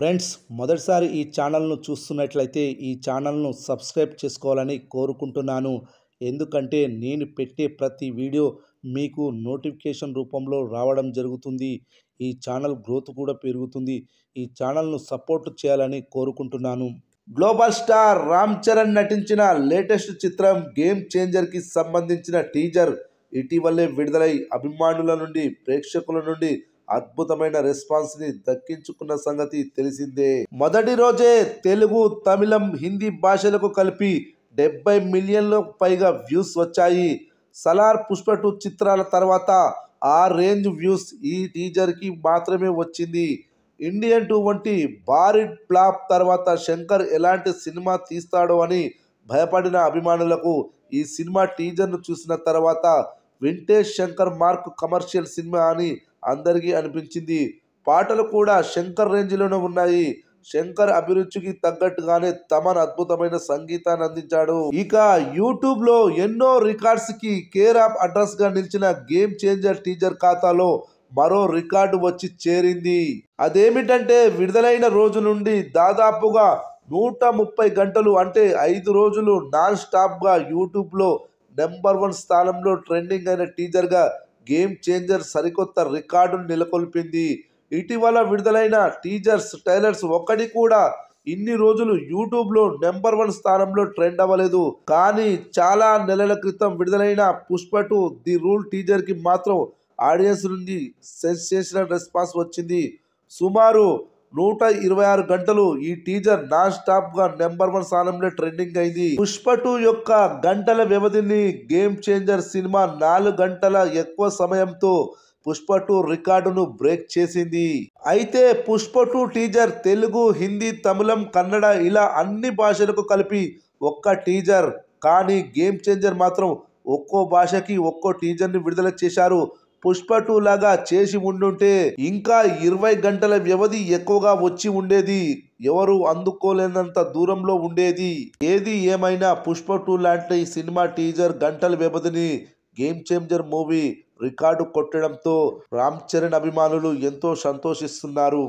friends మొదటిసారి ఈ ఛానల్ను చూస్తున్నట్లయితే ఈ ఛానల్ను సబ్స్క్రైబ్ చేసుకోవాలని కోరుకుంటున్నాను ఎందుకంటే నేను పెట్టే ప్రతి వీడియో మీకు నోటిఫికేషన్ రూపంలో రావడం జరుగుతుంది ఈ ఛానల్ గ్రోత్ కూడా పెరుగుతుంది ఈ ఛానల్ను సపోర్ట్ చేయాలని కోరుకుంటున్నాను గ్లోబల్ స్టార్ రామ్ చరణ్ నటించిన లేటెస్ట్ చిత్రం గేమ్ చేంజర్కి సంబంధించిన టీజర్ ఇటీవలే విడుదలై అభిమానుల నుండి ప్రేక్షకుల నుండి అద్భుతమైన రెస్పాన్స్ ని దక్కించుకున్న సంగతి తెలిసిందే మొదటి రోజే తెలుగు తమిళం హిందీ భాషలకు కలిపి డెబ్బై మిలియన్ల పైగా వ్యూస్ వచ్చాయి సలార్ పుష్ప టూ చిత్రాల తర్వాత ఆ రేంజ్ వ్యూస్ ఈ టీజర్కి మాత్రమే వచ్చింది ఇండియన్ టూ వంటి భారీ ఫ్లాప్ తర్వాత శంకర్ ఎలాంటి సినిమా తీస్తాడో అని భయపడిన అభిమానులకు ఈ సినిమా టీజర్ను చూసిన తర్వాత vintage Shankar mark commercial cinema అని అందరికీ అనిపించింది పాటలు కూడా శంకర్ రేంజ్లోనే ఉన్నాయి శంకర్ అభిరుచికి తగ్గట్టుగానే తమన్ అద్భుతమైన సంగీతాన్ని అందించాడు ఇక యూట్యూబ్ లో ఎన్నో రికార్డ్స్ కి కేరాప్ అడ్రస్ గా నిలిచిన గేమ్ చేంజర్ టీజర్ ఖాతాలో మరో రికార్డు వచ్చి చేరింది అదేమిటంటే విడుదలైన రోజు నుండి దాదాపుగా నూట ముప్పై గంటలు అంటే ఐదు రోజులు నాన్ స్టాప్గా యూట్యూబ్లో నెంబర్ వన్ స్థానంలో ట్రెండింగ్ అయిన టీజర్గా గేమ్ చేంజర్ సరికొత్త రికార్డును నెలకొల్పింది ఇటీవల విడుదలైన టీజర్స్ టైలర్స్ ఒక్కటి కూడా ఇన్ని రోజులు యూట్యూబ్లో నెంబర్ వన్ స్థానంలో ట్రెండ్ అవ్వలేదు కానీ చాలా నెలల క్రితం విడుదలైన పుష్ప టు ది రూల్ టీజర్కి మాత్రం ఆడియన్స్ నుండి సెన్సేషనల్ రెస్పాన్స్ వచ్చింది సుమారు నూట ఇరవై ఆరు గంటలు ఈ టీజర్ నాన్ స్టాప్ గా నెంబర్ వన్ స్థానంలో ట్రెండింగ్ అయింది పుష్ప టూ యొక్క గంటల వ్యవధిని గేమ్ చేంజర్ సినిమా నాలుగు గంటల ఎక్కువ సమయంతో పుష్ప టూ రికార్డును బ్రేక్ చేసింది అయితే పుష్ప టూ టీజర్ తెలుగు హిందీ తమిళం కన్నడ ఇలా అన్ని భాషలకు కలిపి ఒక్క టీజర్ కానీ గేమ్ చేంజర్ మాత్రం ఒక్కో భాషకి ఒక్కో టీజర్ని విడుదల చేశారు పుష్ప టూ లాగా చేసి ఉండుంటే ఇంకా ఇరవై గంటల వ్యవధి ఎక్కువగా వచ్చి ఉండేది ఎవరు అందుకోలేనంత దూరంలో ఉండేది ఏది ఏమైనా పుష్ప టూ లాంటి సినిమా టీజర్ గంటల వ్యవధిని గేమ్ చేంజర్ మూవీ రికార్డు కొట్టడంతో రామ్ చరణ్ అభిమానులు ఎంతో సంతోషిస్తున్నారు